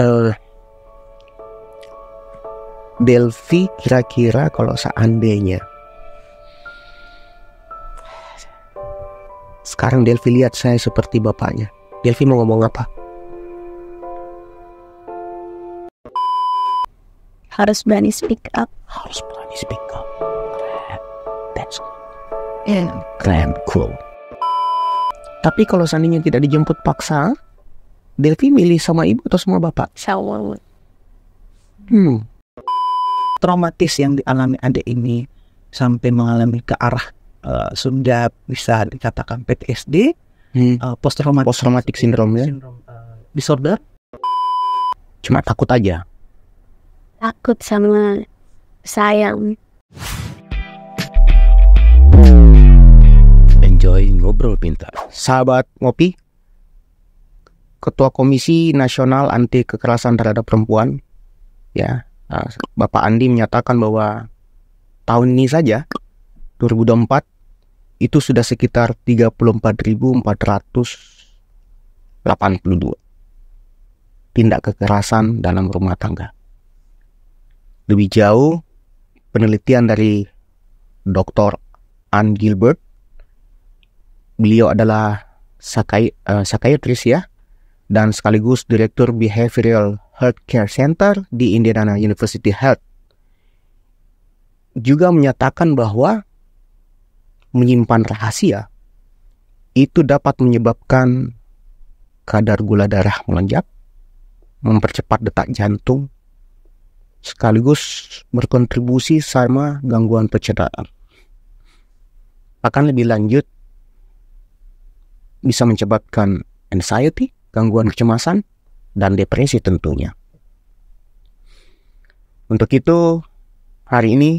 uh, Delphi kira-kira kalau seandainya sekarang Delphi lihat saya seperti bapaknya. Delphi mau ngomong apa? Harus berani speak up. Harus berani speak up. That's cool. Yeah. Keren, cool. Tapi kalau seandainya tidak dijemput paksa, Delvi milih sama ibu atau sama bapak? Sama ibu. Hmm. Traumatis yang dialami adik ini sampai mengalami ke arah uh, Sunda bisa dikatakan PTSD, hmm. uh, eh, post traumatic, post traumatic ya. syndrome, ya. uh, disorder. Cuma takut aja. Takut sama sayang. Enjoy ngobrol pintar. Sahabat ngopi, Ketua Komisi Nasional Anti Kekerasan Terhadap Perempuan, ya eh, Bapak Andi menyatakan bahwa tahun ini saja 2024 itu sudah sekitar 34.482 tindak kekerasan dalam rumah tangga. Lebih jauh, penelitian dari Dr. Ann Gilbert, beliau adalah sakai, uh, eh, ya, dan sekaligus Direktur Behavioral Health Care Center di Indiana University Health juga menyatakan bahwa menyimpan rahasia itu dapat menyebabkan kadar gula darah melonjak, mempercepat detak jantung, sekaligus berkontribusi sama gangguan pencernaan. Akan lebih lanjut, bisa menyebabkan anxiety, gangguan kecemasan, dan depresi tentunya. Untuk itu, hari ini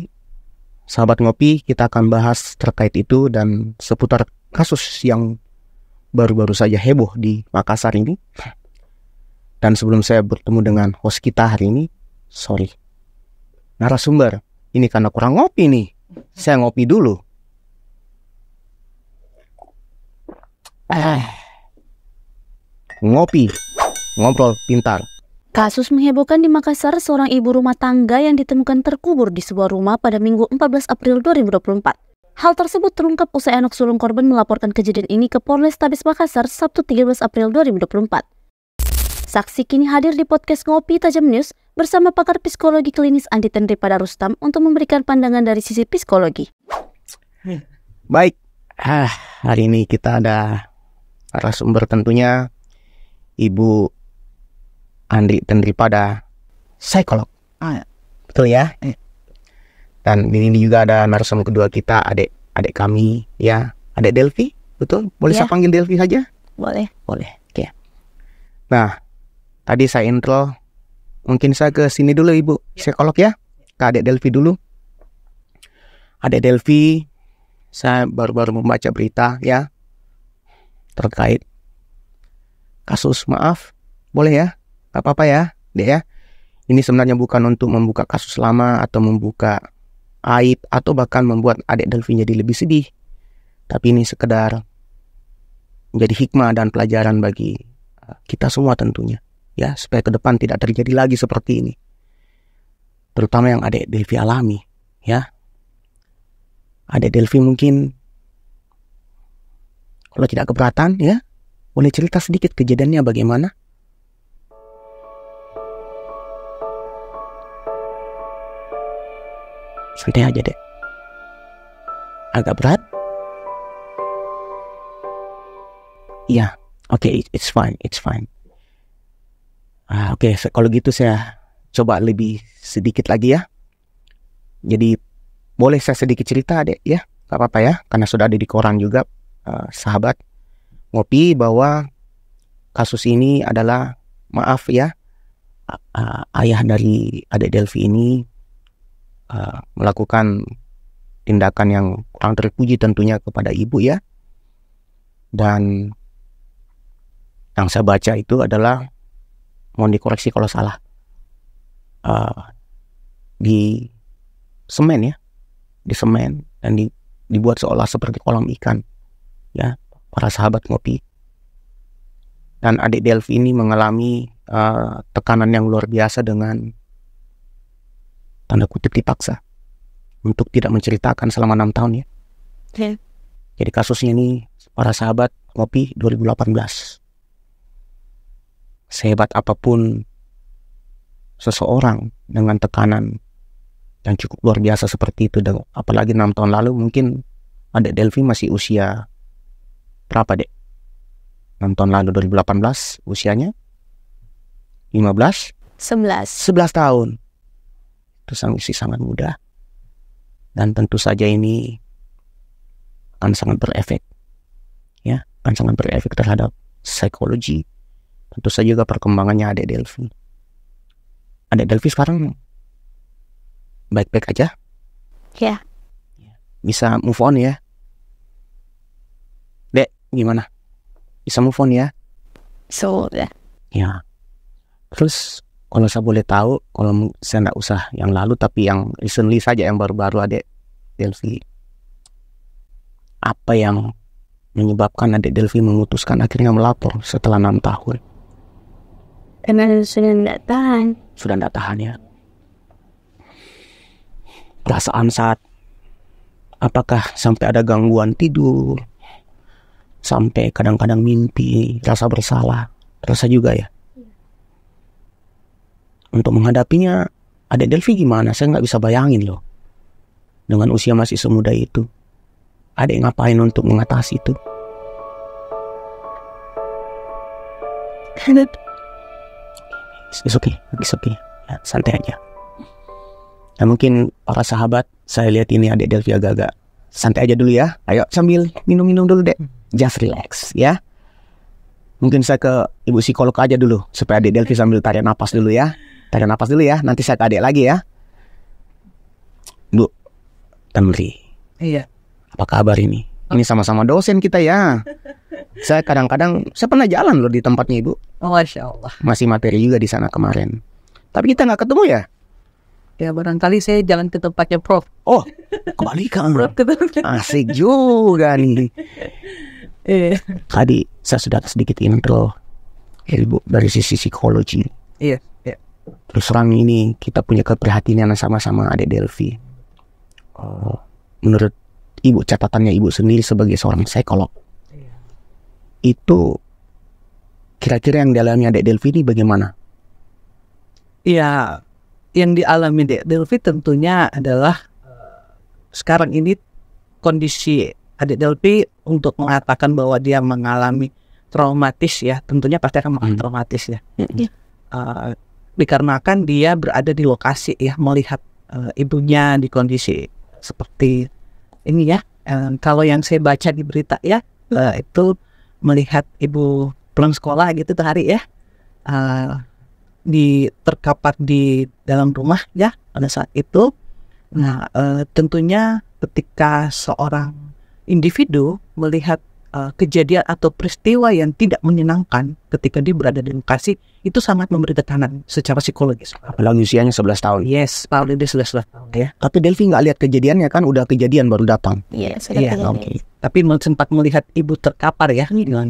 sahabat ngopi kita akan bahas terkait itu dan seputar kasus yang baru-baru saja heboh di Makassar ini. Dan sebelum saya bertemu dengan host kita hari ini, sorry, narasumber, ini karena kurang ngopi nih. Saya ngopi dulu. Eh ngopi, ngobrol pintar. Kasus menghebohkan di Makassar, seorang ibu rumah tangga yang ditemukan terkubur di sebuah rumah pada Minggu 14 April 2024. Hal tersebut terungkap usai anak sulung korban melaporkan kejadian ini ke Polrestabes Makassar Sabtu 13 April 2024. Saksi kini hadir di podcast Ngopi Tajam News bersama pakar psikologi klinis Andi Tendri pada Rustam untuk memberikan pandangan dari sisi psikologi. Baik, ah, hari ini kita ada arah sumber tentunya Ibu Andri dan daripada psikolog. Ah, ya. Betul ya? Eh. Dan sini juga ada narasumber kedua kita, adik adik kami ya, adik Delvi, betul? Boleh ya. saya panggil Delvi saja? Boleh. Boleh. Oke. Nah, tadi saya intro mungkin saya ke sini dulu Ibu iya. psikolog ya. Ke adik Delvi dulu. Adik Delvi saya baru-baru membaca berita ya terkait kasus maaf boleh ya gak apa-apa ya deh ya ini sebenarnya bukan untuk membuka kasus lama atau membuka aib atau bahkan membuat adik Delvin jadi lebih sedih tapi ini sekedar menjadi hikmah dan pelajaran bagi uh, kita semua tentunya ya supaya ke depan tidak terjadi lagi seperti ini terutama yang adik Delvi alami ya adik Delvi mungkin kalau tidak keberatan ya boleh cerita sedikit kejadiannya bagaimana? Santai aja deh. Agak berat? Iya, yeah, oke, okay, it's fine, it's fine. Ah, oke, okay, kalau gitu saya coba lebih sedikit lagi ya. Jadi boleh saya sedikit cerita deh ya, gak apa-apa ya, karena sudah ada di koran juga, uh, sahabat ngopi bahwa kasus ini adalah maaf ya ayah dari adik Delvi ini melakukan tindakan yang kurang terpuji tentunya kepada ibu ya dan yang saya baca itu adalah mohon dikoreksi kalau salah di semen ya di semen dan dibuat seolah seperti kolam ikan ya para sahabat ngopi. Dan adik Delvi ini mengalami uh, tekanan yang luar biasa dengan tanda kutip dipaksa untuk tidak menceritakan selama enam tahun ya. Yeah. Jadi kasusnya ini para sahabat ngopi 2018. Sehebat apapun seseorang dengan tekanan yang cukup luar biasa seperti itu, dan apalagi enam tahun lalu mungkin adik Delvi masih usia berapa dek? Nonton lalu 2018 usianya 15 11 11 tahun itu sangat usia sangat muda dan tentu saja ini akan sangat berefek ya akan sangat berefek terhadap psikologi tentu saja juga perkembangannya adik Delphi adik Delphi sekarang baik-baik aja ya bisa move on ya gimana? Bisa move on ya? so Ya. ya Terus kalau saya boleh tahu, kalau saya nggak usah yang lalu tapi yang recently saja yang baru-baru adik Delphi. Apa yang menyebabkan adik Delphi memutuskan akhirnya melapor setelah enam tahun? Karena sudah tidak tahan. Sudah tidak tahan ya. Perasaan saat apakah sampai ada gangguan tidur, sampai kadang-kadang mimpi, rasa bersalah, rasa juga ya. Untuk menghadapinya, ada Delphi gimana? Saya nggak bisa bayangin loh. Dengan usia masih semuda itu, ada yang ngapain untuk mengatasi itu? It's oke, oke, okay. Ya, santai aja. Nah, mungkin para sahabat, saya lihat ini adik Delvia agak-agak santai aja dulu ya. Ayo sambil minum-minum dulu dek just relax ya. Mungkin saya ke ibu psikolog aja dulu supaya Adik Delvi sambil tarik napas dulu ya. Tarik napas dulu ya, nanti saya ke Adik lagi ya. Bu, Tamri. Iya. Apa kabar ini? Ini oh. sama-sama dosen kita ya. Saya kadang-kadang saya pernah jalan loh di tempatnya ibu. Oh, Masya Allah. Masih materi juga di sana kemarin. Tapi kita nggak ketemu ya. Ya barangkali saya jalan ke tempatnya Prof. Oh, kebalikan. Prof Asik juga nih. Iya. Eh. Tadi saya sudah sedikit intro iya. ibu dari sisi psikologi. Iya. iya. Terus orang ini kita punya keprihatinan sama-sama ada Delphi. Oh. Menurut ibu catatannya ibu sendiri sebagai seorang psikolog iya. itu kira-kira yang dialami adik Delphi ini bagaimana? Iya, yang dialami adik Delphi tentunya adalah eh, sekarang ini kondisi adik Delpi untuk mengatakan bahwa dia mengalami traumatis ya tentunya pasti akan mengalami hmm. traumatis ya uh, dikarenakan dia berada di lokasi ya melihat uh, ibunya di kondisi seperti ini ya uh, kalau yang saya baca di berita ya uh, itu melihat ibu pulang sekolah gitu tuh hari ya uh, di terkapar di dalam rumah ya pada saat itu nah uh, tentunya ketika seorang individu melihat uh, kejadian atau peristiwa yang tidak menyenangkan ketika dia berada di lokasi itu sangat memberi tekanan secara psikologis. Apalagi usianya 11 tahun. Yes, Pak dia 11 tahun ya. Tapi Delvi nggak lihat kejadiannya kan udah kejadian baru datang. Iya, yes, iya, sudah yeah, okay. Tapi sempat melihat ibu terkapar ya hmm. dengan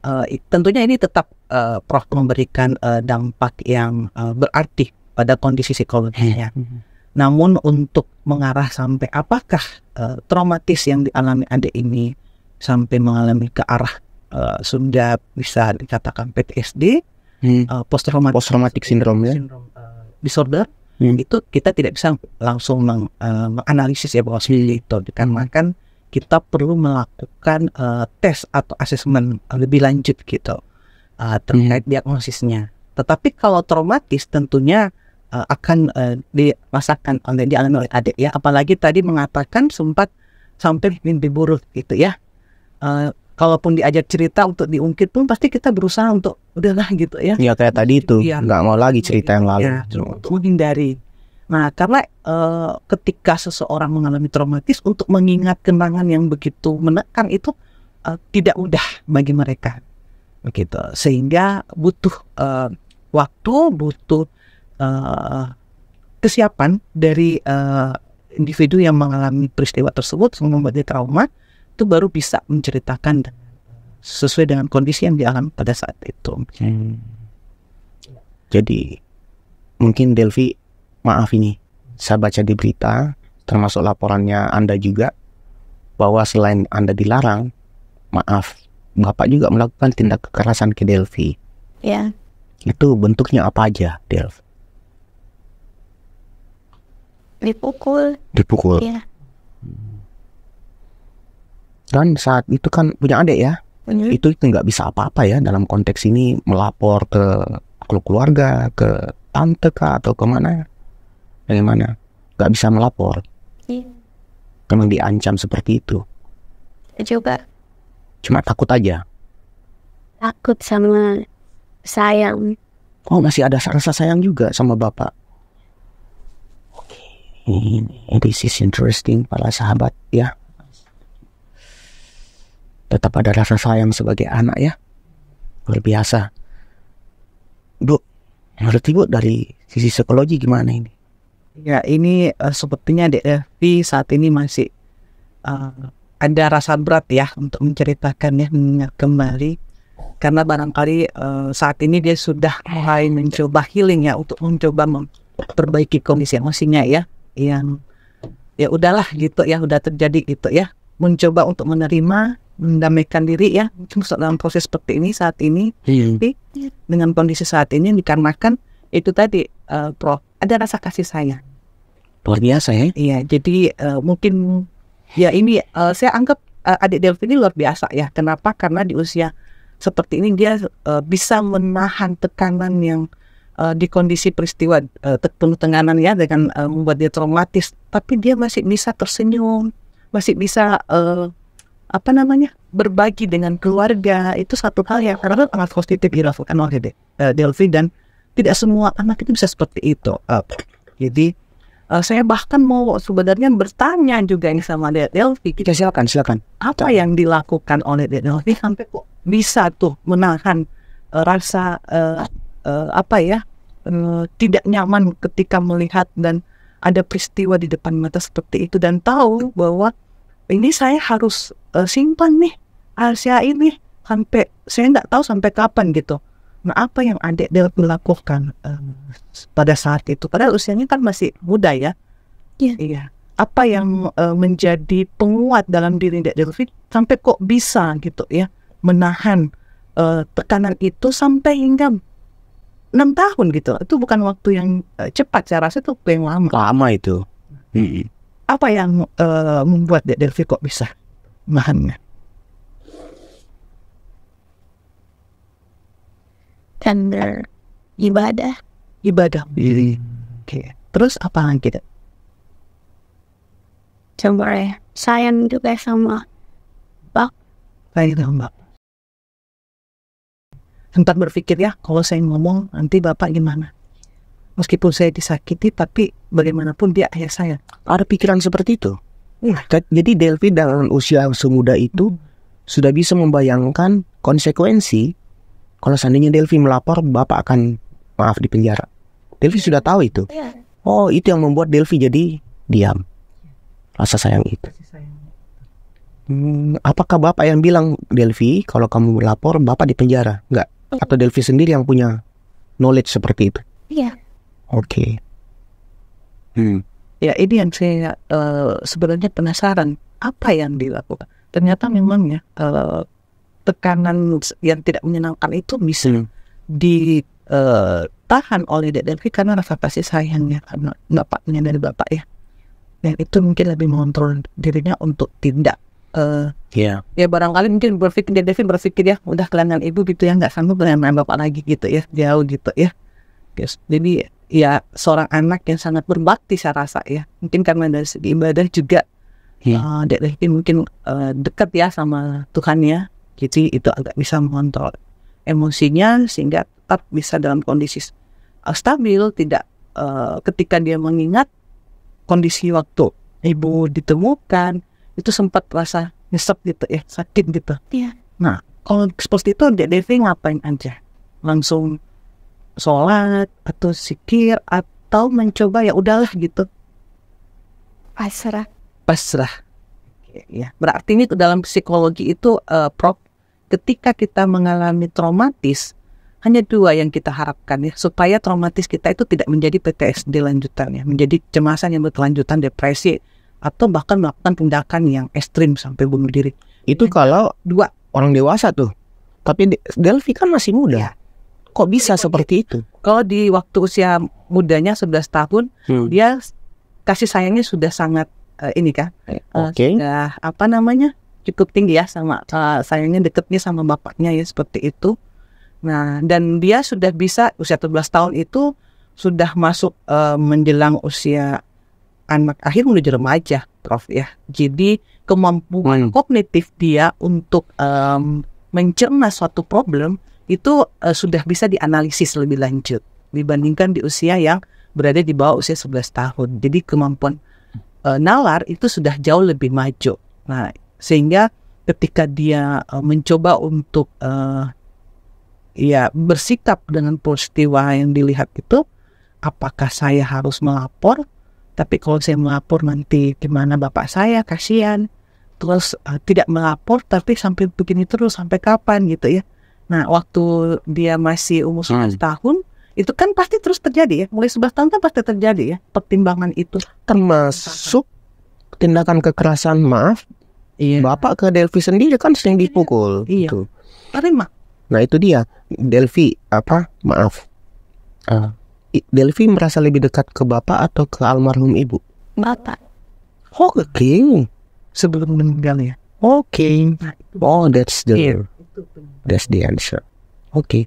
Uh, tentunya ini tetap uh, Prof memberikan uh, dampak yang uh, berarti pada kondisi psikologisnya. Hmm. Namun untuk mengarah sampai apakah uh, traumatis yang dialami adik ini sampai mengalami ke arah uh, Sunda bisa dikatakan PTSD, hmm. uh, eh, post traumatic, post traumatic syndrome, syndrome ya. uh, disorder hmm. itu kita tidak bisa langsung meng, uh, menganalisis ya bahwa seperti itu kan hmm. kita perlu melakukan uh, tes atau asesmen lebih lanjut gitu uh, terkait hmm. diagnosisnya. Tetapi kalau traumatis tentunya uh, akan uh, eh, dirasakan oleh dialami oleh adik ya apalagi tadi mengatakan sempat sampai mimpi buruk gitu ya uh, kalaupun diajak cerita untuk diungkit pun pasti kita berusaha untuk udahlah gitu ya ya kayak tadi itu ya. nggak mau lagi cerita yang lalu ya, untuk menghindari nah karena uh, ketika seseorang mengalami traumatis untuk mengingat kenangan yang begitu menekan itu uh, tidak mudah bagi mereka begitu sehingga butuh uh, waktu butuh Eh, kesiapan dari uh, individu yang mengalami peristiwa tersebut membuat dia trauma itu baru bisa menceritakan sesuai dengan kondisi yang dialami pada saat itu. Hmm. Jadi mungkin Delvi maaf ini saya baca di berita termasuk laporannya Anda juga bahwa selain Anda dilarang maaf Bapak juga melakukan tindak kekerasan ke Delvi. Ya. Itu bentuknya apa aja, Delvi? dipukul dipukul iya dan saat itu kan punya adik ya punya. itu itu nggak bisa apa-apa ya dalam konteks ini melapor ke keluarga ke tante kah atau kemana bagaimana nggak bisa melapor iya. memang diancam seperti itu juga ya cuma takut aja takut sama sayang oh masih ada rasa sayang juga sama bapak this is interesting para sahabat ya tetap ada rasa sayang sebagai anak ya luar biasa bu menurut ibu dari sisi psikologi gimana ini ya ini uh, sepertinya Devi saat ini masih uh, ada rasa berat ya untuk menceritakan ya mengingat kembali karena barangkali uh, saat ini dia sudah mulai mencoba healing ya untuk mencoba memperbaiki kondisi emosinya ya yang ya udahlah gitu ya udah terjadi gitu ya mencoba untuk menerima mendamaikan diri ya mungkin dalam proses seperti ini saat ini iya. tapi dengan kondisi saat ini dikarenakan itu tadi uh, Prof ada rasa kasih sayang luar biasa ya iya jadi uh, mungkin ya ini uh, saya anggap uh, adik Delvin ini luar biasa ya kenapa karena di usia seperti ini dia uh, bisa menahan tekanan yang uh, di kondisi peristiwa uh, penuh tenganan ya dengan uh, membuat dia traumatis, tapi dia masih bisa tersenyum, masih bisa uh, apa namanya berbagi dengan keluarga itu satu hal yang karena sangat positif dilakukan oleh uh, Delphi dan tidak semua anak itu bisa seperti itu. Uh, jadi uh, saya bahkan mau sebenarnya bertanya juga ini sama Delphi. kita silakan, silakan. Apa yang dilakukan oleh Delphi sampai kok bisa tuh menahan uh, rasa uh, uh, apa ya uh, tidak nyaman ketika melihat dan ada peristiwa di depan mata seperti itu dan tahu bahwa ini saya harus uh, simpan nih Asia ini sampai saya nggak tahu sampai kapan gitu. Nah apa yang adik Delphi melakukan uh, pada saat itu? Padahal usianya kan masih muda ya. Iya. Iya. Apa yang uh, menjadi penguat dalam diri Dek Delphi sampai kok bisa gitu ya menahan uh, tekanan itu sampai hingga enam tahun gitu itu bukan waktu yang uh, cepat saya rasa itu waktu yang lama lama itu hmm. apa yang uh, membuat Dek Delvi kok bisa mahannya? tender ibadah ibadah hmm. oke okay. terus apa lagi Dek? coba ya sayang juga sama bak sayang sama bak sempat berpikir ya kalau saya ngomong nanti bapak gimana meskipun saya disakiti tapi bagaimanapun dia ayah saya ada pikiran seperti itu ya. jadi Delphi dalam usia semuda itu hmm. sudah bisa membayangkan konsekuensi kalau seandainya Delphi melapor bapak akan maaf di penjara Delphi iya. sudah tahu itu ya. oh itu yang membuat Delphi jadi diam rasa sayang itu hmm, apakah bapak yang bilang Delvi kalau kamu melapor bapak di penjara enggak Oh. atau Delphi sendiri yang punya knowledge seperti itu? Iya. Oke. Okay. Hmm. Ya ini yang saya uh, sebenarnya penasaran apa yang dilakukan. Ternyata hmm. memang ya uh, tekanan yang tidak menyenangkan itu bisa hmm. ditahan eh, oleh Delphi karena rasa kasih sayangnya karena bapaknya dari bapak ya. Dan itu mungkin lebih mengontrol dirinya untuk tidak uh, eh, yeah. ya barangkali mungkin berpikir dia Devin berpikir ya udah kelainan ibu gitu ya nggak sanggup dengan bapak lagi gitu ya jauh gitu ya yes. jadi ya seorang anak yang sangat berbakti saya rasa ya mungkin karena dari segi ibadah juga yeah. Iya. uh, Devin mungkin uh, dekat ya sama Tuhan ya jadi itu agak bisa mengontrol emosinya sehingga tetap bisa dalam kondisi uh, stabil tidak uh, ketika dia mengingat kondisi waktu ibu ditemukan itu sempat rasa nyesep gitu ya sakit gitu iya. nah kalau seperti itu dia Devi ngapain aja langsung sholat atau sikir atau mencoba ya udahlah gitu pasrah pasrah ya berarti ini dalam psikologi itu uh, eh, prop ketika kita mengalami traumatis hanya dua yang kita harapkan ya supaya traumatis kita itu tidak menjadi PTSD lanjutan ya menjadi cemasan yang berkelanjutan depresi atau bahkan melakukan tindakan yang ekstrim sampai bunuh diri. Itu kalau dua orang dewasa tuh. Tapi Delvi kan masih muda. Ya. Kok bisa Jadi, iya, seperti itu? Kalau di waktu usia mudanya 11 tahun, hmm. dia kasih sayangnya sudah sangat uh, ini kan. Oke. Okay. Uh, apa namanya? cukup tinggi ya sama uh, sayangnya deketnya sama bapaknya ya seperti itu. Nah, dan dia sudah bisa usia 11 tahun itu sudah masuk uh, menjelang usia anak akhir menuju remaja, Prof ya. Jadi kemampuan hmm. kognitif dia untuk um, mencerna suatu problem itu uh, sudah bisa dianalisis lebih lanjut dibandingkan di usia yang berada di bawah usia 11 tahun. Jadi kemampuan uh, nalar itu sudah jauh lebih maju. Nah, sehingga ketika dia uh, mencoba untuk uh, ya bersikap dengan peristiwa yang dilihat itu, apakah saya harus melapor tapi kalau saya melapor nanti gimana bapak saya kasihan. Terus uh, tidak melapor tapi sampai begini terus sampai kapan gitu ya. Nah, waktu dia masih umur sembilan hmm. tahun, itu kan pasti terus terjadi ya. Mulai 11 tahun kan pasti terjadi ya pertimbangan itu. Termasuk tindakan kekerasan, maaf. Iya. Bapak ke Delvi sendiri kan sering iya. dipukul. Iya. Gitu. Terima. Nah, itu dia. Delvi, apa? Maaf. Uh, Delvi merasa lebih dekat ke bapak atau ke almarhum ibu? Bapak. Oh, oke. Okay. Sebelum ya. Oke. Oh, okay. Oh, that's the yeah. that's the answer. Oke. Okay.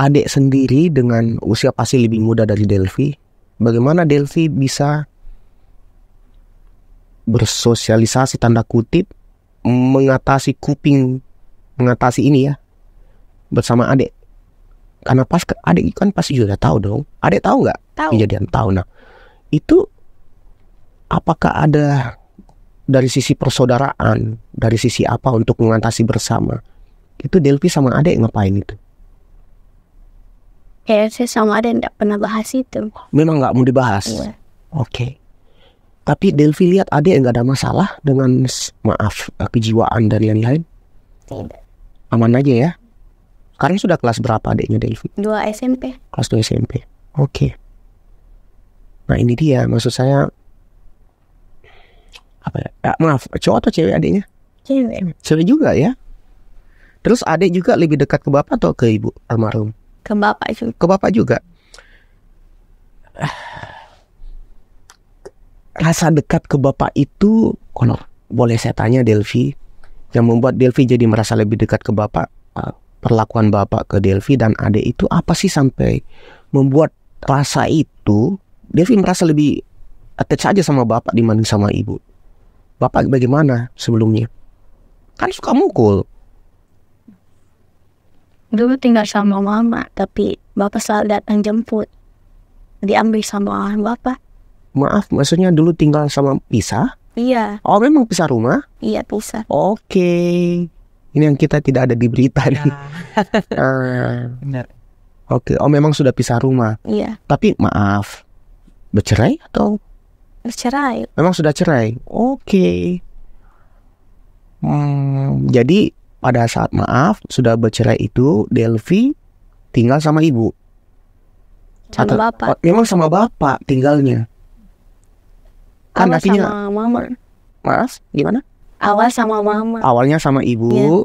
Adik sendiri dengan usia pasti lebih muda dari Delvi. Bagaimana Delvi bisa bersosialisasi tanda kutip mengatasi kuping mengatasi ini ya bersama adik karena pas ke adik kan pasti juga tahu dong adik tahu nggak kejadian tahu nah itu apakah ada dari sisi persaudaraan dari sisi apa untuk mengatasi bersama itu Delvi sama adik ngapain itu ya saya sama adik nggak pernah bahas itu memang nggak mau dibahas ya. oke okay. tapi Delvi lihat adik nggak ada masalah dengan maaf eh, kejiwaan dari yang lain tidak aman aja ya karena sudah kelas berapa adiknya Delvi? Dua SMP. Kelas dua SMP. Oke. Okay. Nah ini dia maksud saya apa ya? Ah, maaf, cowok atau cewek adiknya? Cewek. Cewek juga ya. Terus adik juga lebih dekat ke bapak atau ke ibu almarhum? Ke bapak juga. Ke bapak juga. Rasa dekat ke bapak itu kalau boleh saya tanya Delvi yang membuat Delvi jadi merasa lebih dekat ke bapak ah, perlakuan bapak ke Delvi dan adik itu apa sih sampai membuat rasa itu Delvi merasa lebih attach aja sama bapak dibanding sama ibu. Bapak bagaimana sebelumnya? Kan suka mukul. Dulu tinggal sama mama, tapi bapak selalu datang jemput. Diambil sama bapak. Maaf, maksudnya dulu tinggal sama pisah? Iya. Oh, memang pisah rumah? Iya, pisah. Oke. Okay. Ini yang kita tidak ada di berita ya. nih. Iya. Ah. Benar. Oke, okay. oh memang sudah pisah rumah. Iya. Tapi maaf, bercerai atau? Bercerai. Memang sudah cerai. Oke. Hmm, jadi pada saat maaf sudah bercerai itu Delvi tinggal sama ibu. Sama Atau, bapak. Oh, memang sama bapak tinggalnya. Kan sama, sama mama. Mas, gimana? Awal sama mama. Awalnya sama ibu. Yeah.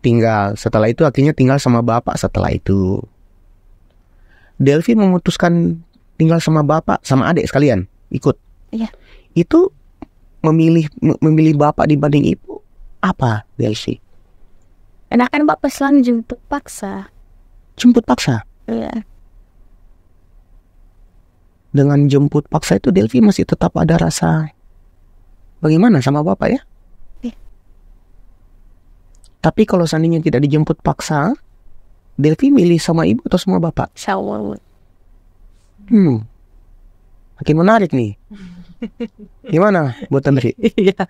Tinggal setelah itu akhirnya tinggal sama bapak setelah itu. Delvi memutuskan tinggal sama bapak sama adik sekalian ikut. Iya. Yeah. Itu memilih memilih bapak dibanding ibu apa Delvi? Enakan bapak selalu jemput paksa. Jemput paksa? Iya. Yeah. Dengan jemput paksa itu Delvi masih tetap ada rasa bagaimana sama bapak ya? Tapi kalau seandainya tidak dijemput paksa, Delvi milih sama ibu atau sama bapak? Sama ibu. Hmm. Makin menarik nih. Gimana buat Delvi? Iya.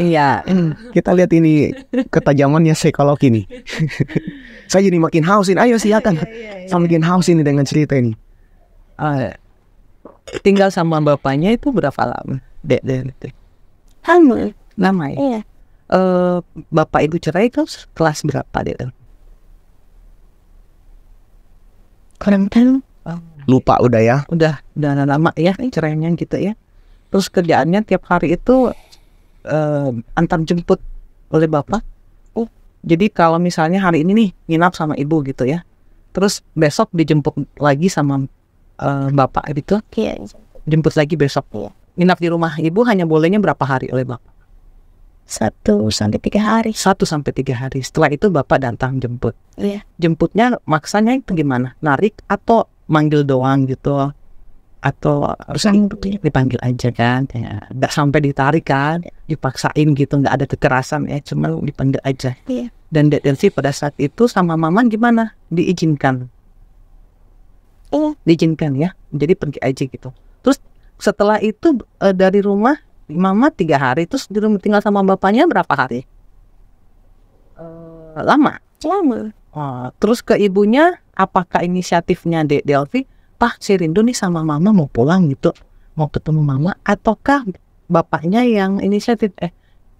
Iya. Kita lihat ini ketajamannya psikologi nih. Saya jadi makin hausin. Ayo silakan. Iya, iya, iya. Saya makin hausin dengan cerita ini. Uh, tinggal sama bapaknya itu berapa lama? Dek, dek, dek. Lama. Lama ya? Iya. Eh, bapak ibu cerai itu kelas berapa dia Kurang tahu. Oh, lupa udah ya? Udah, udah lama ya cerainya gitu ya. Terus kerjaannya tiap hari itu uh, antar jemput oleh bapak. Oh, jadi kalau misalnya hari ini nih nginap sama ibu gitu ya. Terus besok dijemput lagi sama uh, bapak gitu. Iya. Jemput lagi besok. Iya. Nginap di rumah ibu hanya bolehnya berapa hari oleh bapak? Satu sampai tiga hari. Satu sampai tiga hari. Setelah itu bapak datang jemput. Iya. Jemputnya maksanya itu gimana? Narik atau manggil doang gitu? Atau harus dipanggil, aja kan? Ya. sampai ditarik kan? Iya. Dipaksain gitu, nggak ada kekerasan ya. Cuma dipanggil aja. Iya. Dan Densi pada saat itu sama mama gimana? Diizinkan? Oh, diizinkan ya. Jadi pergi aja gitu. Terus setelah itu eh, dari rumah mama tiga hari terus di rumah tinggal sama bapaknya berapa hari eh, lama lama oh, terus ke ibunya apakah inisiatifnya Dek Delvi pak si rindu nih sama mama mau pulang gitu mau ketemu mama ataukah bapaknya yang inisiatif eh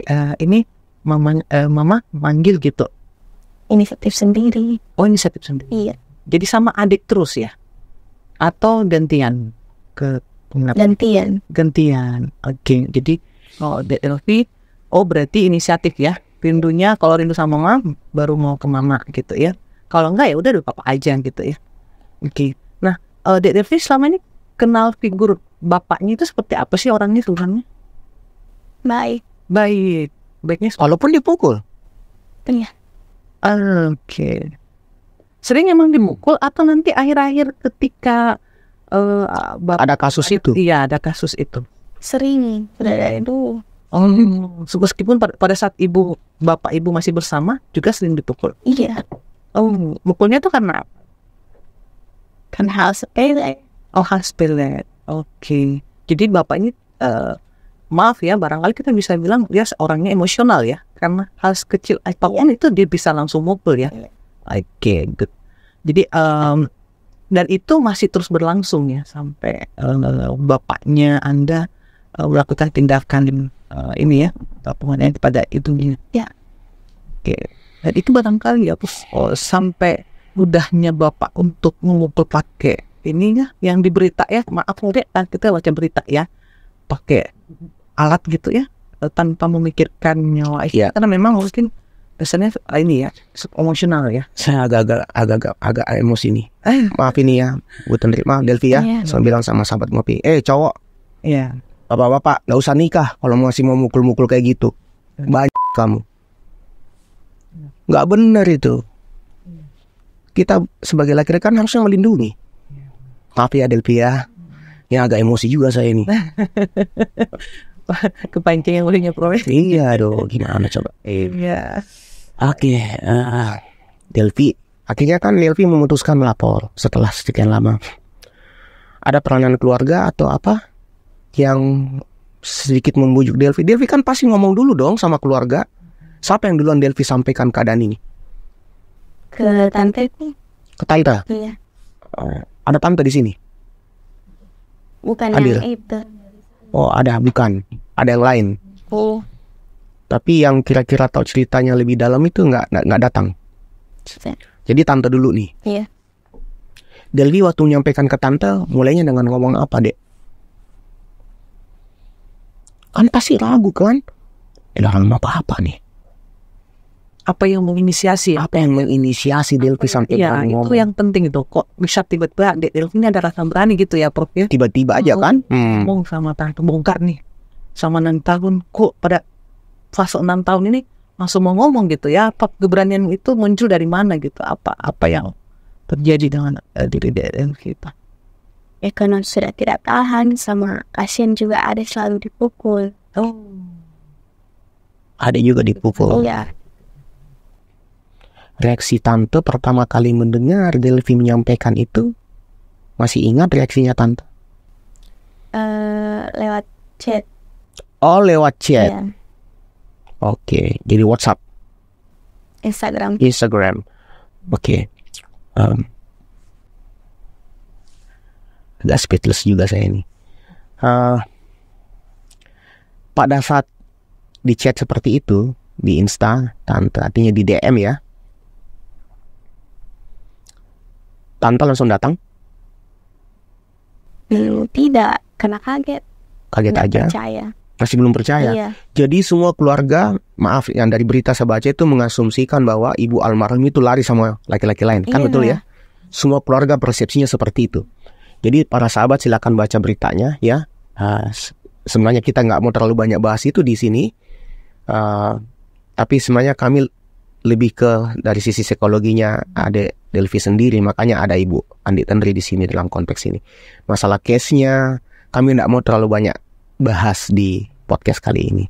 uh, ini mama uh, mama manggil gitu inisiatif sendiri oh inisiatif sendiri iya jadi sama adik terus ya atau gantian ke Gantian. Gantian. Oke. Okay. Jadi oh Delvi, oh berarti inisiatif ya. Rindunya kalau rindu sama mama baru mau ke mama gitu ya. Kalau enggak ya udah deh papa aja gitu ya. Oke. Okay. Nah, uh, Dek selama ini kenal figur bapaknya itu seperti apa sih orangnya Tuhannya? Baik. Baik. Baiknya walaupun dipukul. Iya. Oke. Okay. Sering emang dimukul atau nanti akhir-akhir ketika uh, ada kasus itu. Iya, ada kasus itu. Sering berada itu. Iya. Oh, meskipun pada, pada saat ibu bapak ibu masih bersama juga sering dipukul. Iya. Oh, mukulnya tuh karena Karena hal sepele. Oh, hal sepele. Oke. Okay. Jadi bapaknya uh, eh, maaf ya, barangkali kita bisa bilang dia orangnya emosional ya, karena hal kecil apapun iya. itu dia bisa langsung mukul ya. Iya. Oke, okay, good. Jadi um, dan itu masih terus berlangsung ya sampai uh, bapaknya anda uh, melakukan tindakan uh, ini ya penganiayaan kepada itu ya oke dan itu barangkali ya terus oh, sampai mudahnya bapak untuk memukul pakai ininya yang diberita ya maaf kan kita baca berita ya pakai alat gitu ya tanpa memikirkan nyawa ya. karena memang mungkin pesannya ah, ini ya emosional ya saya agak-agak agak-agak agak emosi nih eh. maaf ini ya buat maaf Delvi ya iya, saya bilang sama sahabat ngopi eh cowok Iya. bapak-bapak nggak usah nikah kalau masih mau mukul-mukul kayak gitu iya. banyak kamu iya. nggak benar itu kita sebagai laki-laki kan harusnya melindungi maaf ya Delvi ya yang hmm. agak emosi juga saya ini kepancing yang udah proyek iya dong. gimana coba iya yeah. Oke, okay, uh, eh, eh. Delphi. Akhirnya kan Delphi memutuskan melapor setelah sekian lama. Ada peranan keluarga atau apa yang sedikit membujuk Delphi? Delphi kan pasti ngomong dulu dong sama keluarga. Siapa yang duluan Delphi sampaikan keadaan ini? Ke tanteku. Ke tante? Iya. Uh, ada tante di sini? Bukan Adil. yang itu. Oh, ada bukan. Ada yang lain. Oh tapi yang kira-kira tahu ceritanya lebih dalam itu nggak nggak datang jadi tante dulu nih iya Delvi waktu menyampaikan ke tante mulainya dengan ngomong apa dek kan pasti ragu kan eh apa apa nih apa yang menginisiasi apa yang menginisiasi Delvi sampai ya, itu yang penting itu kok bisa tiba-tiba dek Delvi ini ada rasa berani gitu ya Prof ya tiba-tiba aja kan hmm. ngomong sama tante bongkar nih sama nanti tahun kok pada fase enam tahun ini langsung mau ngomong gitu ya apa keberanian itu muncul dari mana gitu apa apa yang terjadi dengan uh, diri kita ya karena sudah tidak tahan sama kasihan juga ada selalu dipukul oh ada juga dipukul ya reaksi tante pertama kali mendengar Delvi menyampaikan itu masih ingat reaksinya tante uh, lewat chat oh lewat chat yeah Oke, okay. jadi WhatsApp. Instagram. Instagram. Oke. Okay. Um, agak speechless juga saya ini. Uh, pada saat di chat seperti itu di Insta, tante artinya di DM ya. Tante langsung datang? Tidak, kena kaget. Kaget Nggak aja. Percaya masih belum percaya. Iya. Jadi semua keluarga, maaf yang dari berita saya baca itu mengasumsikan bahwa ibu almarhum itu lari sama laki-laki lain. Kan iya. betul ya? Semua keluarga persepsinya seperti itu. Jadi para sahabat silakan baca beritanya ya. Uh, sebenarnya kita nggak mau terlalu banyak bahas itu di sini. Uh, tapi sebenarnya kami lebih ke dari sisi psikologinya ada Delvi sendiri makanya ada Ibu Andi Tendri di sini dalam konteks ini. Masalah case-nya kami tidak mau terlalu banyak bahas di podcast kali ini.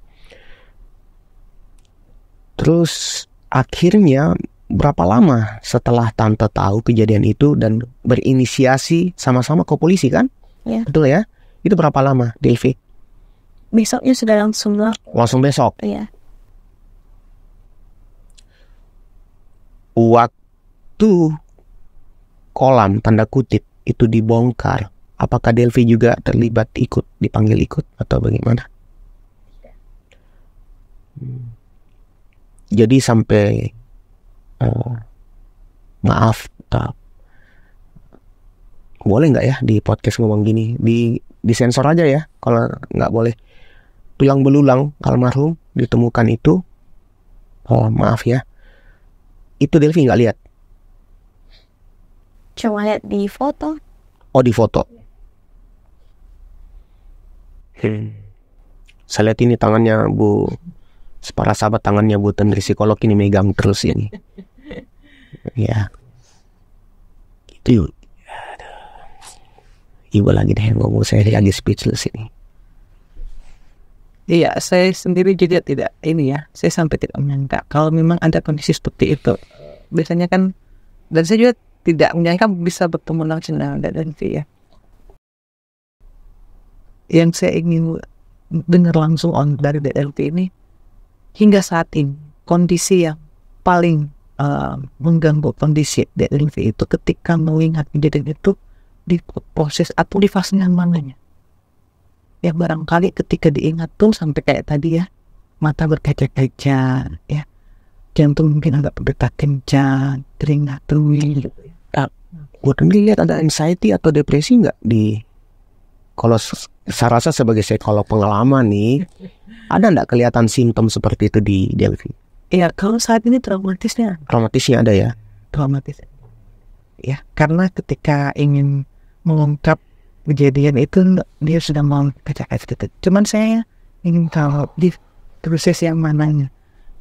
Terus akhirnya berapa lama setelah tante tahu kejadian itu dan berinisiasi sama-sama ke polisi kan? Ya. Betul ya? Itu berapa lama, Devi? Besoknya sudah langsung lah. Langsung besok? Iya. Waktu kolam tanda kutip itu dibongkar apakah Delphi juga terlibat ikut dipanggil ikut atau bagaimana? Jadi sampai uh, maaf tak. boleh nggak ya di podcast ngomong gini di di sensor aja ya kalau nggak boleh tulang belulang almarhum ditemukan itu oh, maaf ya itu Delvi nggak lihat cuma lihat di foto oh di foto Hmm. Saya lihat ini tangannya Bu para sahabat tangannya Bu Tendri psikolog ini megang terus ini. ya. itu yuk Ibu lagi deh ngomong saya lagi speechless ini. Iya, saya sendiri juga tidak ini ya. Saya sampai tidak menyangka kalau memang ada kondisi seperti itu. Biasanya kan dan saya juga tidak menyangka bisa bertemu langsung dengan dan ya yang saya ingin dengar langsung on dari DLP ini hingga saat ini kondisi yang paling uh, mengganggu kondisi DLP itu ketika mengingat kejadian itu di proses atau di fase yang mananya ya barangkali ketika diingat tuh sampai kayak tadi ya mata berkaca-kaca ya jantung mungkin agak berdetak kencang keringat gitu ya. Ah, uh, lihat ada anxiety atau depresi nggak di kalau saya rasa sebagai psikolog pengalaman nih, ada nggak kelihatan simptom seperti itu di Delphi? Iya, kalau saat ini traumatisnya. Traumatisnya ada ya? Traumatis. Ya, karena ketika ingin mengungkap kejadian itu, dia sudah mau kecakap itu. Cuman saya ingin tahu di proses yang mananya.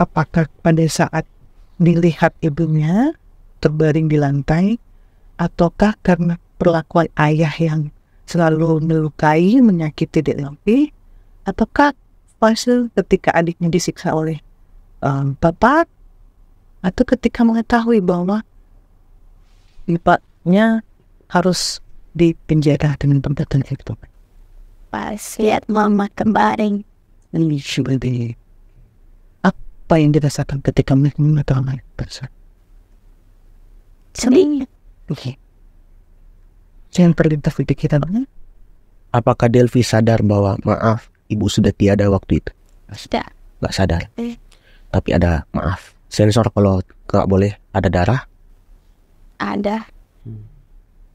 Apakah pada saat dilihat ibunya terbaring di lantai, ataukah karena perlakuan ayah yang selalu melukai, menyakiti lebih ataukah fase ketika adiknya disiksa oleh um, ehm, bapak, atau ketika mengetahui bahwa bapaknya harus dipenjara dengan pembatan itu? Pas lihat mama kemarin. Lucu di apa yang dirasakan ketika melihat mengetahui orang Sedih. Oke. Okay yang terlintas di pikirannya? Apakah Delvi sadar bahwa maaf ibu sudah tiada waktu itu? Sudah. Gak sadar. Eh. Tapi ada maaf. Sensor kalau nggak boleh ada darah? Ada. Hmm.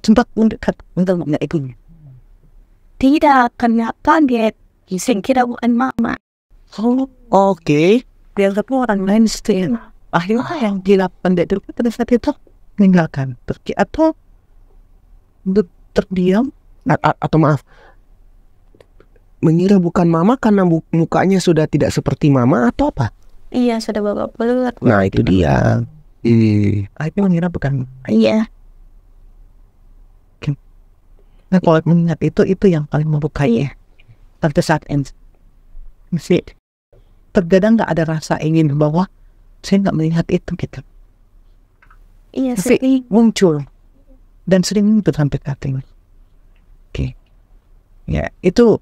Sempat mendekat untuk nggak ikut. Tidak, kenapa dia Sing kita bukan mama. Oh, oke. Okay. ketemu orang lain setiap. Akhirnya yang dilakukan itu pada saat itu meninggalkan Turki atau terdiam A atau maaf mengira bukan mama karena bu mukanya sudah tidak seperti mama atau apa? Iya sudah bawa belur. Nah itu dia. Iya. Aku mengira bukan. Iya. Nah kalau mengingat itu itu yang paling membuka iya. ya. Tante saat masih terkadang nggak ada rasa ingin bahwa saya nggak melihat itu gitu. Iya Sih muncul dan sering mengikut hampir Oke. Okay. Ya, itu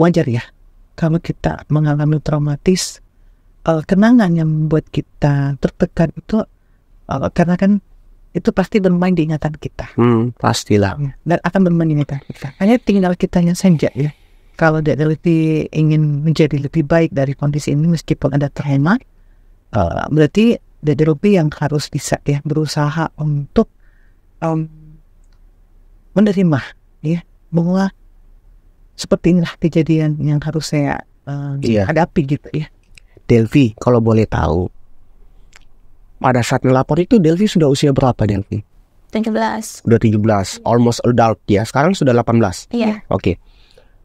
wajar ya. Kalau kita mengalami traumatis, uh, kenangan yang membuat kita tertekan itu uh, karena kan itu pasti bermain di ingatan kita. Hmm, pastilah. Ya, dan akan bermain di ingatan kita. Hanya tinggal kitanya saja ya. Kalau lebih ingin menjadi lebih baik dari kondisi ini meskipun ada trauma, uh, berarti Dederupi yang harus bisa ya berusaha untuk um, menerima ya bahwa seperti inilah kejadian yang harus saya uh, iya. hadapi gitu ya. Delvi, kalau boleh tahu, pada saat melapor itu Delvi sudah usia berapa Delvi? 17. Udah 17, almost adult ya. Sekarang sudah 18. Iya. Oke. Okay.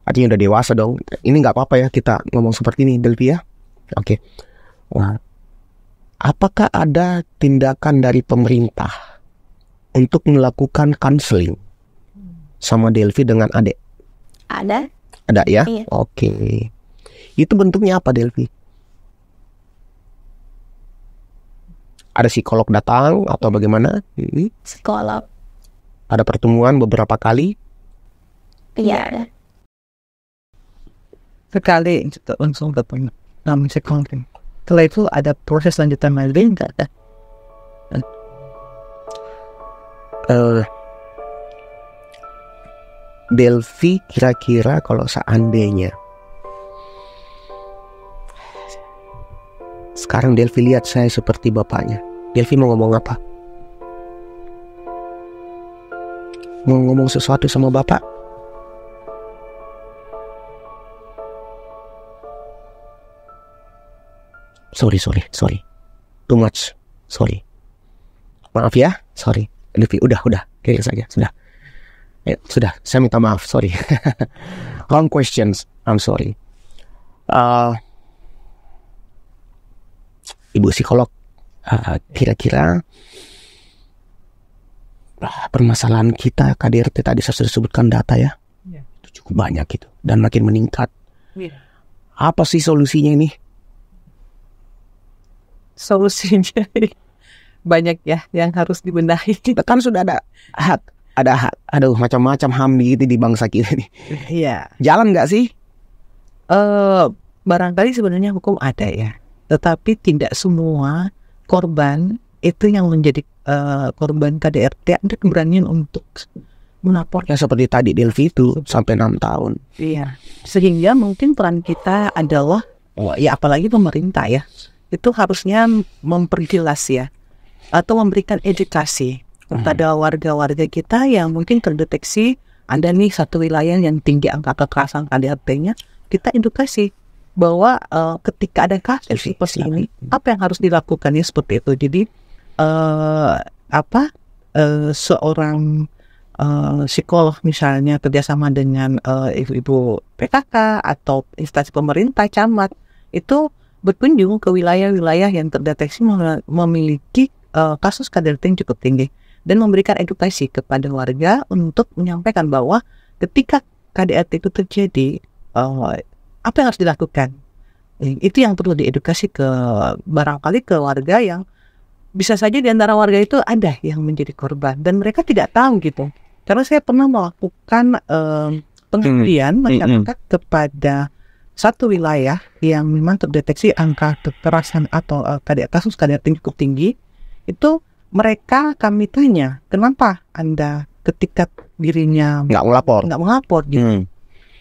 Artinya udah dewasa dong. Ini nggak apa-apa ya kita ngomong seperti ini Delvi ya. Oke. Okay. Nah, apakah ada tindakan dari pemerintah untuk melakukan counseling sama Delvi dengan Ade? Ada. Ada ya? Iya. Oke. Okay. Itu bentuknya apa Delvi? Ada psikolog datang atau bagaimana? Psikolog. Ada pertemuan beberapa kali? Iya, iya. ada. Sekali langsung datang um, psikolog. Setelah itu ada proses lanjutan lain nggak ada? Eh, Delphi kira-kira kalau seandainya sekarang Delphi lihat saya seperti bapaknya Delphi mau ngomong apa mau ngomong sesuatu sama bapak sorry sorry sorry too much sorry maaf ya sorry Delphi udah udah kira-kira saja sudah Ya, sudah, saya minta maaf, sorry. Wrong questions, I'm sorry. Uh, ibu psikolog, ah, kira-kira uh, permasalahan kita KDRT tadi saya sudah sebutkan data ya, yeah. itu cukup banyak gitu dan makin meningkat. Yeah. Apa sih solusinya ini? Solusinya banyak ya yang harus dibenahi. Kan sudah ada hak ada aduh macam-macam HAM di gitu di bangsa kita nih. Iya. Jalan nggak sih? Eh uh, barangkali sebenarnya hukum ada ya, tetapi tidak semua korban itu yang menjadi uh, korban KDRT ada keberanian untuk melapor ya seperti tadi Delvi itu sampai enam tahun iya sehingga mungkin peran kita adalah oh, ya apalagi pemerintah ya itu harusnya memperjelas ya atau memberikan edukasi kepada mhm. warga-warga kita yang mungkin terdeteksi ada nih satu wilayah yang tinggi angka kekerasan KDRT-nya, kita edukasi bahwa uh, ketika ada kasus seperti ini, hmm. apa yang harus dilakukannya seperti itu. Jadi uh, apa uh, seorang uh, psikolog misalnya kerjasama dengan uh, ibu-ibu PKK atau instansi pemerintah camat itu berkunjung ke wilayah-wilayah yang terdeteksi memiliki uh, kasus KDRT yang cukup tinggi dan memberikan edukasi kepada warga untuk menyampaikan bahwa ketika KDRT itu terjadi uh, apa yang harus dilakukan ya, itu yang perlu diedukasi ke barangkali ke warga yang bisa saja di antara warga itu ada yang menjadi korban dan mereka tidak tahu gitu karena saya pernah melakukan uh, eh, pengabdian hmm. hmm. masyarakat kepada satu wilayah yang memang terdeteksi angka kekerasan atau uh, kasus KDRT cukup tinggi itu mereka kami tanya kenapa anda ketika dirinya nggak melapor nggak melapor gitu hmm.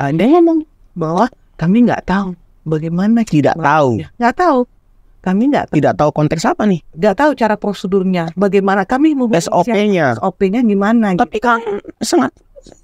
anda ah, ngomong bahwa kami nggak tahu bagaimana tidak tahu ya, nggak tahu kami nggak tidak tahu konteks apa nih nggak tahu cara prosedurnya bagaimana kami mau SOP-nya SOP-nya gimana gitu. tapi gitu. kan sangat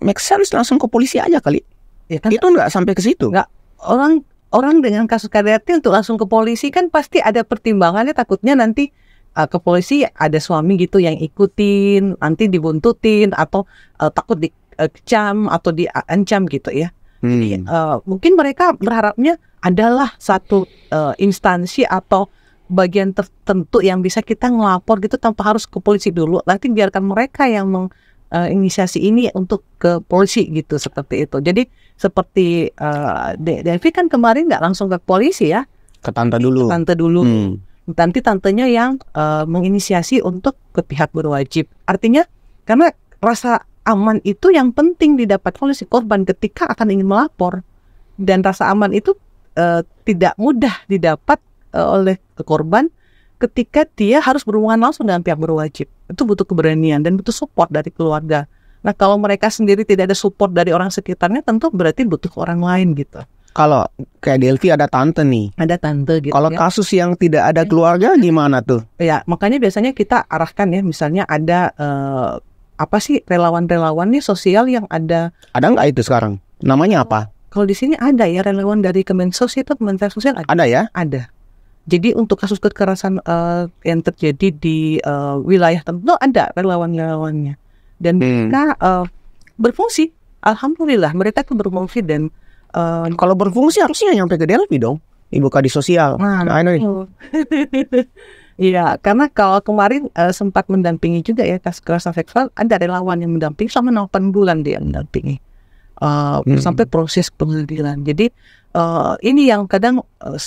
make sense langsung ke polisi aja kali ya kan, itu nggak sampai ke situ nggak orang orang dengan kasus KDRT untuk langsung ke polisi kan pasti ada pertimbangannya takutnya nanti uh, ke polisi ada suami gitu yang ikutin nanti dibuntutin atau uh, takut dikecam eh, atau diancam gitu ya hmm. jadi uh, mungkin mereka berharapnya adalah satu uh, instansi atau bagian tertentu yang bisa kita ngelapor gitu tanpa harus ke polisi dulu nanti biarkan mereka yang meng uh, inisiasi ini untuk ke polisi gitu seperti itu jadi seperti uh, Devi kan kemarin nggak langsung ke polisi ya ke tante dulu ke tante dulu hmm nanti tantenya yang uh, menginisiasi untuk ke pihak berwajib artinya karena rasa aman itu yang penting didapat oleh si korban ketika akan ingin melapor dan rasa aman itu uh, tidak mudah didapat uh, oleh korban ketika dia harus berhubungan langsung dengan pihak berwajib itu butuh keberanian dan butuh support dari keluarga Nah, kalau mereka sendiri tidak ada support dari orang sekitarnya, tentu berarti butuh orang lain gitu. Kalau kayak Delvi ada tante nih. Ada tante gitu. Kalau ya. kasus yang tidak ada keluarga gimana tuh? Ya, makanya biasanya kita arahkan ya, misalnya ada uh, apa sih relawan-relawan nih sosial yang ada. Ada nggak itu sekarang? Namanya apa? Kalau di sini ada ya relawan dari Kemensos itu Kementerian Sosial ada. Ada ya? Ada. Jadi untuk kasus kekerasan uh, yang terjadi di uh, wilayah tertentu ada relawan-relawannya dan hmm. mereka uh, berfungsi. Alhamdulillah mereka itu berfungsi dan uh, kalau berfungsi harusnya nyampe ke Delphi dong dibuka di sosial. Nah, nah Iya, karena kalau kemarin uh, sempat mendampingi juga ya kasus kekerasan seksual, ada relawan yang mendampingi sama 8 bulan dia mendampingi uh, hmm. sampai proses pengadilan. Jadi uh, ini yang kadang uh,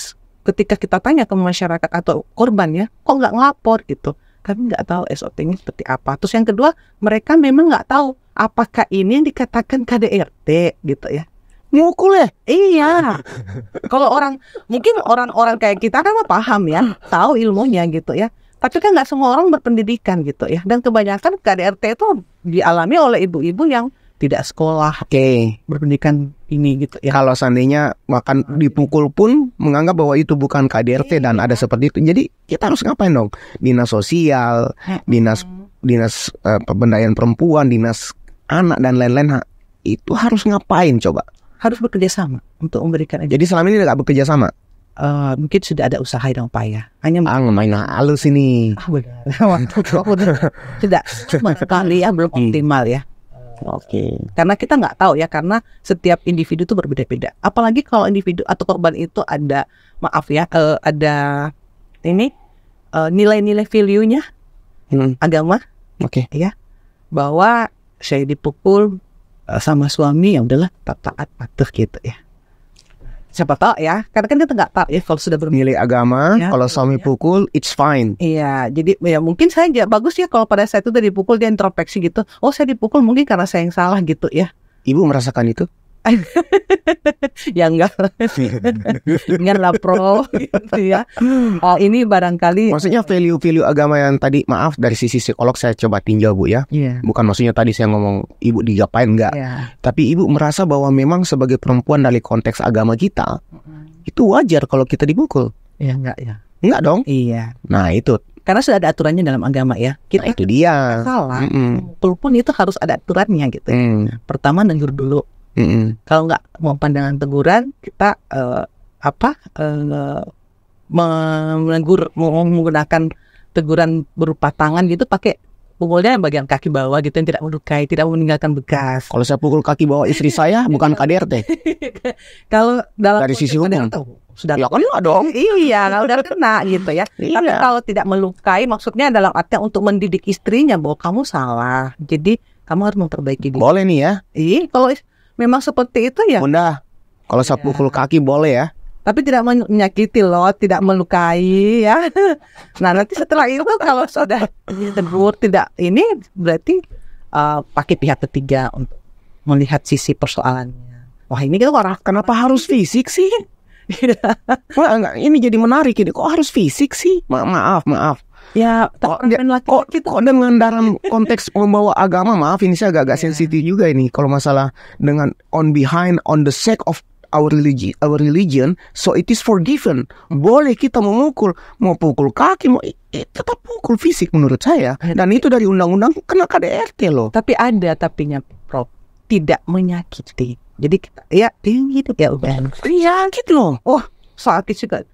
ketika kita tanya ke masyarakat atau korban ya, kok nggak ngelapor gitu, kami nggak tahu sot nya seperti apa. Terus yang kedua, mereka memang nggak tahu apakah ini yang dikatakan KDRT gitu ya mukul ya iya kalau orang mungkin orang-orang kayak kita kan mah paham ya tahu ilmunya gitu ya tapi kan nggak semua orang berpendidikan gitu ya dan kebanyakan KDRT itu dialami oleh ibu-ibu yang tidak sekolah oke okay. berpendidikan ini gitu ya kalau seandainya makan nah, dipukul gitu. pun menganggap bahwa itu bukan KDRT okay. Iya. dan ada seperti itu jadi kita harus ngapain dong dinas sosial dinas dinas uh, pemberdayaan perempuan dinas anak dan lain-lain nah, itu harus ngapain coba harus bekerja sama untuk memberikan aja. Jadi selama ini nggak bekerja sama? Uh, mungkin sudah ada usaha dan upaya. Hanya ah, main halus ini. Ah, Tidak cuma sekali ya belum hmm. optimal ya. Oke. Okay. Karena kita nggak tahu ya karena setiap individu itu berbeda-beda. Apalagi kalau individu atau korban itu ada maaf ya uh, ada ini uh, nilai-nilai value-nya hmm. agama. Oke. Okay. Ya bahwa saya dipukul Eh, sama suami ya udahlah taat patuh gitu ya siapa tahu ya karena kan kita nggak tahu ya kalau sudah bermilih agama ya, kalau suami ya. pukul it's fine iya jadi ya mungkin saja bagus ya kalau pada saat itu dari pukul dia introspeksi gitu oh saya dipukul mungkin karena saya yang salah gitu ya ibu merasakan itu ya enggak dengan lapro gitu ya oh, ini barangkali maksudnya value-value agama yang tadi maaf dari sisi psikolog saya coba tinjau bu ya yeah. bukan maksudnya tadi saya ngomong ibu digapain enggak yeah. tapi ibu merasa bahwa memang sebagai perempuan dari konteks agama kita itu wajar kalau kita dipukul ya enggak ya enggak dong iya nah itu karena sudah ada aturannya dalam agama ya. Kita nah, itu dia. Salah. Mm -mm. Pulpun itu harus ada aturannya gitu. Mm. Pertama negur dulu. Mm-hmm. Kalau nggak mau pandangan teguran, kita uh, apa uh, menegur menggunakan teguran berupa tangan gitu pakai pukulnya bagian kaki bawah gitu yang tidak melukai, tidak meninggalkan bekas. Kalau saya pukul kaki bawah istri saya bukan KDRT. kalau dalam dari sisi hukum sudah ya kan dong. Iya, kalau udah kena gitu ya. Iya. Tapi kalau tidak melukai maksudnya dalam artinya untuk mendidik istrinya bahwa kamu salah. Jadi kamu harus memperbaiki diri. Boleh nih ya. Iya, kalau memang seperti itu ya. Bunda, kalau saya sapu pukul kaki boleh ya. Tapi tidak menyakiti loh, tidak melukai ya. Nah nanti setelah itu kalau sudah terbuat tidak ini berarti uh, pakai pihak ketiga untuk melihat sisi persoalannya. Wah ini kita orang kenapa harus fisik sih? Wah, enggak, ini jadi menarik ini. Kok harus fisik sih? Ma maaf, maaf. Ya, kok, dia, laki kok, kita. Gitu. kok dengan dalam konteks membawa agama, maaf ini saya agak yeah. sensitif juga ini kalau masalah dengan on behind on the sake of our religion, our religion, so it is forgiven. Boleh kita memukul, mau pukul kaki, mau eh, tetap pukul fisik menurut saya. Iya, Dan itu dari undang-undang kena KDRT loh. Tapi ada tapinya, Prof. Tidak menyakiti. Jadi kita, ya, hidup ya udah. Iya, gitu loh. Oh, sakit juga.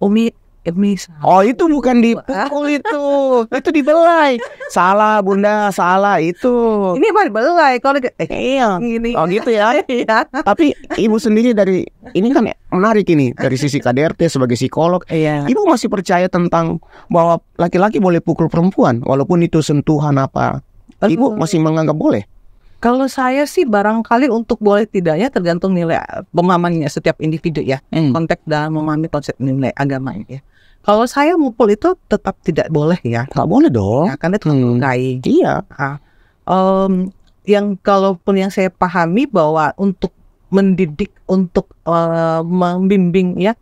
Umi bisa. Eh, oh itu bukan gitu. dipukul itu, itu dibelai. Salah bunda, salah itu. Ini mah dibelai kalau eh, iya. Gini. Oh gitu ya. Iya. Tapi ibu sendiri dari ini kan menarik ini dari sisi KDRT sebagai psikolog. Iya. Ibu masih percaya tentang bahwa laki-laki boleh pukul perempuan walaupun itu sentuhan apa. Ibu masih menganggap boleh. Kalau saya sih barangkali untuk boleh tidaknya tergantung nilai eh, pemahamannya setiap individu ya, hmm. konteks dan memahami konsep nilai agama ya. Kalau saya mumpul itu tetap tidak boleh ya. Tidak boleh dong. Ya, karena itu kan melukai. Hmm. Iya. Nah, um, yang kalaupun yang saya pahami bahwa untuk mendidik, untuk uh, membimbing ya,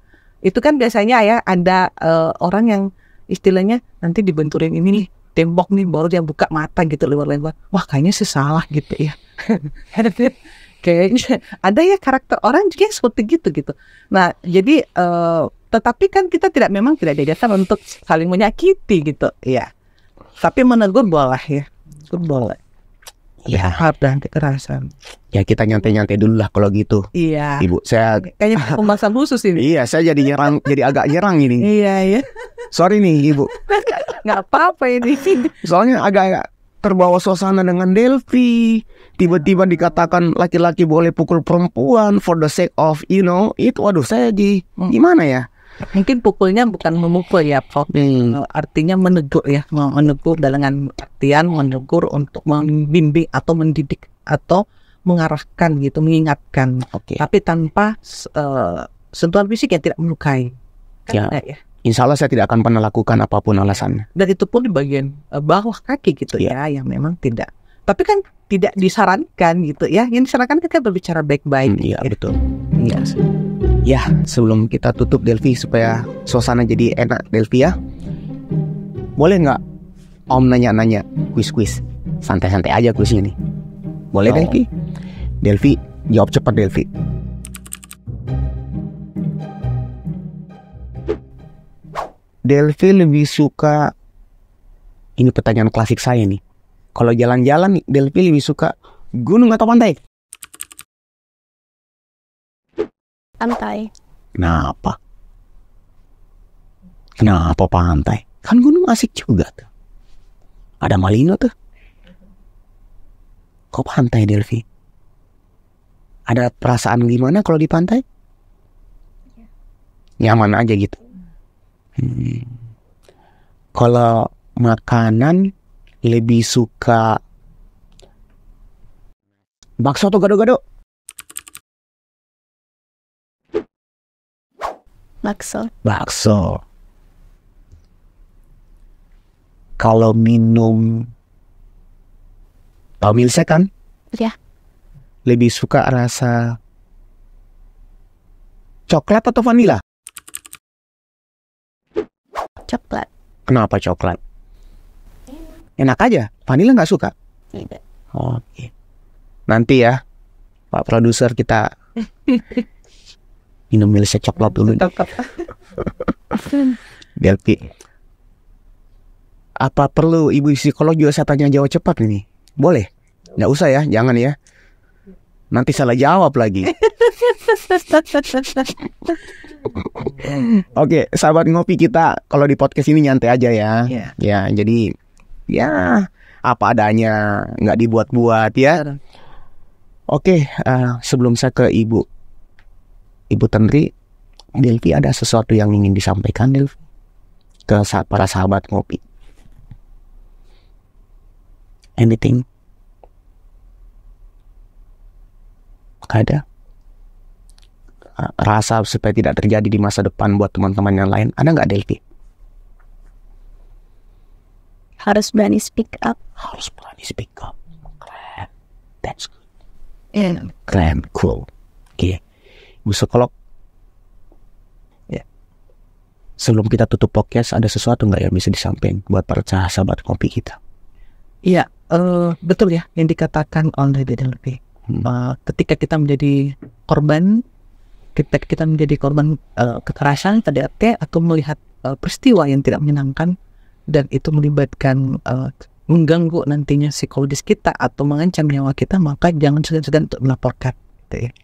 itu kan biasanya ya ada uh, orang yang istilahnya nanti dibenturin ini nih tembok nih baru dia buka mata gitu lewat-lewat Wah kayaknya sih salah gitu ya. kayaknya ada ya karakter orang juga seperti gitu gitu. Nah jadi uh, tetapi kan kita tidak memang tidak ada jasa untuk saling menyakiti gitu, ya. Tapi menegur boleh ya, menegur boleh. Ya, harap dan kekerasan. Ya kita nyantai-nyantai dulu lah kalau gitu. Iya. Ibu, saya kayaknya pembahasan khusus ini. iya, saya jadi nyerang, jadi agak nyerang ini. Iya, iya. Sorry nih, Ibu. Nggak apa-apa ini. Soalnya agak-agak terbawa suasana dengan Delphi. Tiba-tiba dikatakan laki-laki boleh pukul perempuan for the sake of you know itu. Waduh saya di hmm. gimana ya? mungkin pukulnya bukan memukul ya Prof hmm. artinya menegur ya menegur dengan artian menegur untuk membimbing atau mendidik atau mengarahkan gitu mengingatkan okay. tapi tanpa uh, sentuhan fisik yang tidak melukai kan ya. ya Insya Allah saya tidak akan pernah lakukan apapun alasannya dan itu pun di bagian uh, bawah kaki gitu yeah. ya yang memang tidak tapi kan tidak disarankan gitu ya yang disarankan kan kita berbicara baik-baik hmm, iya ya. betul yes. Iya. Ya, sebelum kita tutup Delvi supaya suasana jadi enak Delvi ya. Boleh nggak Om nanya-nanya kuis-kuis? Santai-santai aja kuisnya nih. Boleh oh. Delvi? Delvi, jawab cepat Delvi. Delvi lebih suka ini pertanyaan klasik saya nih. Kalau jalan-jalan Delvi lebih suka gunung atau pantai? Pantai. Kenapa? Kenapa pantai? Kan gunung asik juga tuh. Ada Malino tuh. Kok pantai Delvi? Ada perasaan gimana kalau di pantai? Iya. Nyaman aja gitu. Hmm. Kalau makanan lebih suka bakso atau gado-gado? Bakso. Bakso. Kalau minum tahu milsek kan? Ya. Lebih suka rasa coklat atau vanila? Coklat. Kenapa coklat? Enak aja. Vanila nggak suka? Tidak. Oke. Nanti ya, Pak Produser kita minum milisnya coklat dulu biar Ki apa perlu ibu psikolog juga saya tanya jawab cepat nih boleh nggak usah ya jangan ya nanti salah jawab lagi oke sahabat ngopi kita kalau di podcast ini nyantai aja ya yeah. ya jadi ya apa adanya nggak dibuat-buat ya oke uh, sebelum saya ke ibu Ibu Tendri, Delvi ada sesuatu yang ingin disampaikan Delvi ke para sahabat ngopi. Anything? Ada? Rasa supaya tidak terjadi di masa depan buat teman-teman yang lain, ada nggak Delvi? Harus berani speak up. Harus berani speak up. Keren. That's good. Yeah. Keren, cool. Oke. Iya. Okay. Sekolok, Ya. Sebelum kita tutup podcast, ada sesuatu nggak yang bisa disamping buat para sahabat kopi kita? Iya, uh, betul ya yang dikatakan oleh DDLP. Hmm. Uh, ketika kita menjadi korban, ketika kita menjadi korban uh, kekerasan, TDRT atau melihat uh, peristiwa yang tidak menyenangkan dan itu melibatkan uh, mengganggu nantinya psikologis kita atau mengancam nyawa kita, maka jangan segan-segan untuk melaporkan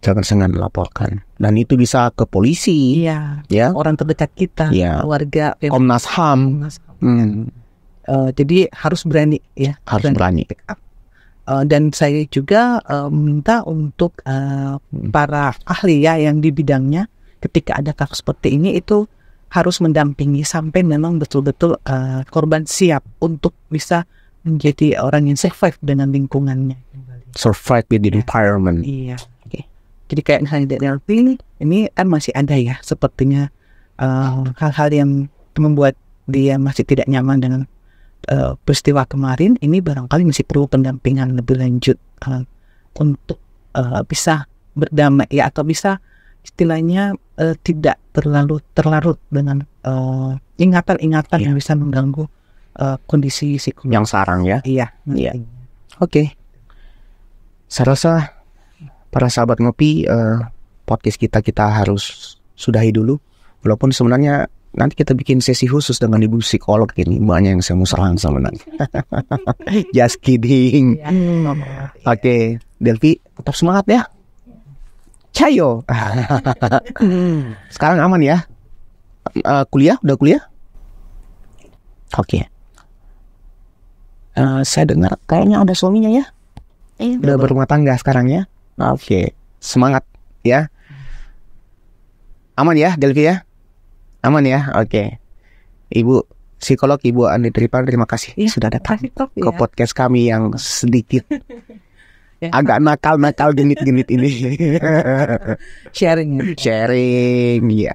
jangan sengaja melaporkan. Dan itu bisa ke polisi, ya, ya. orang terdekat kita, ya. keluarga, Komnas HAM. Komnas HAM. Hmm. Uh, jadi harus berani, ya. Harus berani. berani. Uh, dan saya juga uh, eh, minta untuk uh, para ahli ya yang di bidangnya ketika ada kasus seperti ini itu harus mendampingi sampai memang betul-betul uh, korban siap untuk bisa menjadi orang yang survive dengan lingkungannya. Survive with the ya. environment. Iya. Jadi kayak misalnya di NLP ini kan masih ada ya sepertinya eh, hal-hal uh, yang membuat dia masih tidak nyaman dengan uh, peristiwa kemarin ini barangkali masih perlu pendampingan lebih lanjut uh, untuk uh, bisa berdamai ya atau bisa istilahnya uh, tidak terlalu terlarut dengan ingatan-ingatan uh, iya. ingatan yang bisa mengganggu uh, kondisi psikologis yang sarang ya iya iya oke okay. saya rasa para sahabat ngopi uh, podcast kita kita harus sudahi dulu walaupun sebenarnya nanti kita bikin sesi khusus dengan ibu psikolog ini banyak yang saya mau serang sama nanti just kidding iya, iya, iya. oke okay. Delvi tetap semangat ya cayo sekarang aman ya uh, kuliah udah kuliah oke okay. uh, eh, saya dengar kayaknya ada suaminya ya eh, udah berumah tangga sekarang ya Oke, okay. semangat ya. Aman ya, Delvi ya? Aman ya, oke. Okay. Ibu psikolog Ibu Andi Tripan, terima kasih ya, sudah datang top, ke ya. podcast kami yang sedikit ya. agak nakal-nakal genit-genit ini. Sharing. Sharing, ya. Iya.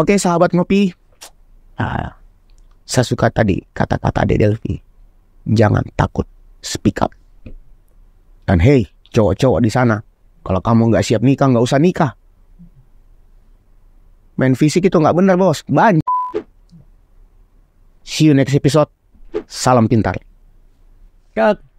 Oke, sahabat ngopi. Nah, saya suka tadi kata-kata Ade Delvi. Jangan takut, speak up. Dan hey, cowok-cowok di sana. Kalau kamu nggak siap nikah, nggak usah nikah. Main fisik itu nggak benar, bos. Banyak. See you next episode. Salam pintar. Cut.